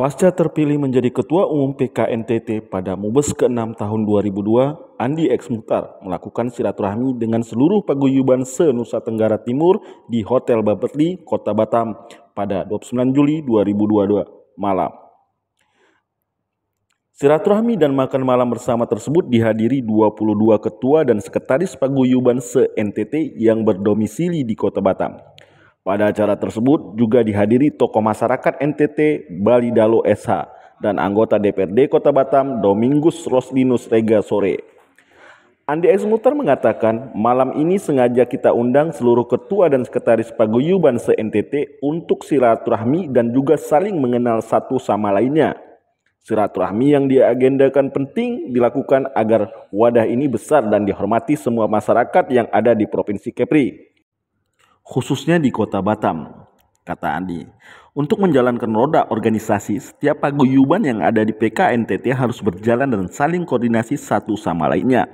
Pasca terpilih menjadi Ketua Umum PKNTT pada Mubes ke-6 tahun 2002, Andi X Mutar melakukan silaturahmi dengan seluruh paguyuban se-Nusa Tenggara Timur di Hotel Baperli, Kota Batam pada 29 Juli 2022 malam. Silaturahmi dan makan malam bersama tersebut dihadiri 22 ketua dan sekretaris paguyuban se-NTT yang berdomisili di Kota Batam. Pada acara tersebut juga dihadiri tokoh masyarakat NTT Bali Dalo SH dan anggota DPRD Kota Batam Domingus Roslinus Rega Sore. Andi S. mengatakan malam ini sengaja kita undang seluruh ketua dan sekretaris paguyuban se-NTT untuk silaturahmi dan juga saling mengenal satu sama lainnya. Silaturahmi yang diagendakan penting dilakukan agar wadah ini besar dan dihormati semua masyarakat yang ada di Provinsi Kepri khususnya di kota Batam, kata Andi. Untuk menjalankan roda organisasi, setiap paguyuban yang ada di PKNTT harus berjalan dan saling koordinasi satu sama lainnya.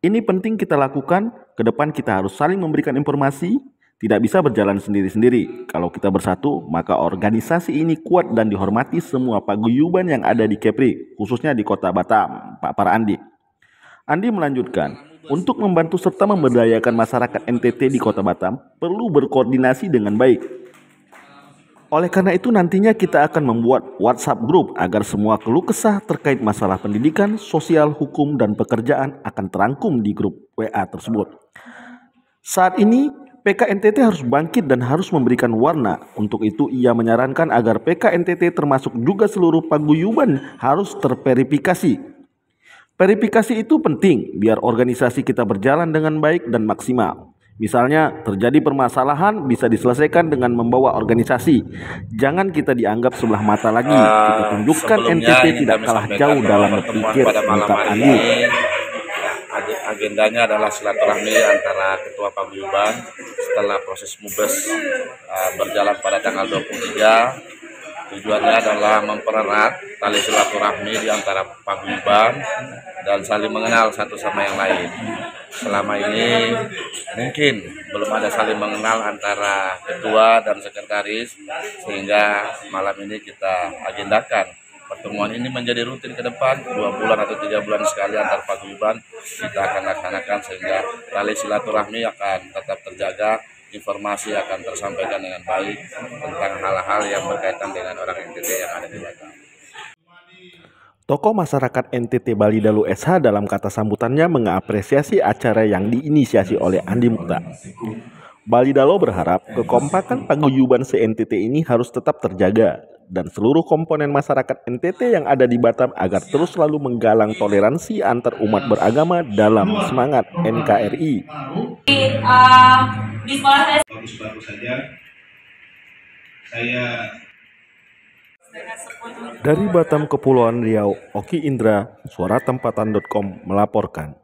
Ini penting kita lakukan, ke depan kita harus saling memberikan informasi, tidak bisa berjalan sendiri-sendiri. Kalau kita bersatu, maka organisasi ini kuat dan dihormati semua paguyuban yang ada di Kepri, khususnya di kota Batam, Pak Para Andi. Andi melanjutkan, untuk membantu serta memberdayakan masyarakat NTT di Kota Batam, perlu berkoordinasi dengan baik. Oleh karena itu nantinya kita akan membuat WhatsApp grup agar semua keluh kesah terkait masalah pendidikan, sosial, hukum, dan pekerjaan akan terangkum di grup WA tersebut. Saat ini PKNTT harus bangkit dan harus memberikan warna. Untuk itu ia menyarankan agar PKNTT termasuk juga seluruh paguyuban harus terverifikasi Verifikasi itu penting biar organisasi kita berjalan dengan baik dan maksimal. Misalnya, terjadi permasalahan bisa diselesaikan dengan membawa organisasi. Jangan kita dianggap sebelah mata lagi. Kita eh, tunjukkan NTT tidak kalah jauh dalam berpikir tentang agenda Agendanya adalah silaturahmi antara Ketua Paguyuban setelah proses mubes eh, berjalan pada tanggal 23. Tujuannya adalah mempererat tali silaturahmi di antara paguyuban dan saling mengenal satu sama yang lain. Selama ini mungkin belum ada saling mengenal antara ketua dan sekretaris sehingga malam ini kita agendakan pertemuan ini menjadi rutin ke depan dua bulan atau tiga bulan sekali antar paguyuban kita akan laksanakan sehingga tali silaturahmi akan tetap terjaga informasi akan tersampaikan dengan baik tentang hal-hal yang berkaitan dengan orang NTT yang ada di Batam. Tokoh masyarakat NTT Bali Dalu SH dalam kata sambutannya mengapresiasi acara yang diinisiasi oleh Andi Muta. Bali Dalu berharap kekompakan paguyuban se-NTT ini harus tetap terjaga dan seluruh komponen masyarakat NTT yang ada di Batam agar terus selalu menggalang toleransi antar umat beragama dalam semangat NKRI. Saya dari Batam, Kepulauan Riau, Oki Indra, suara tempatan.com melaporkan.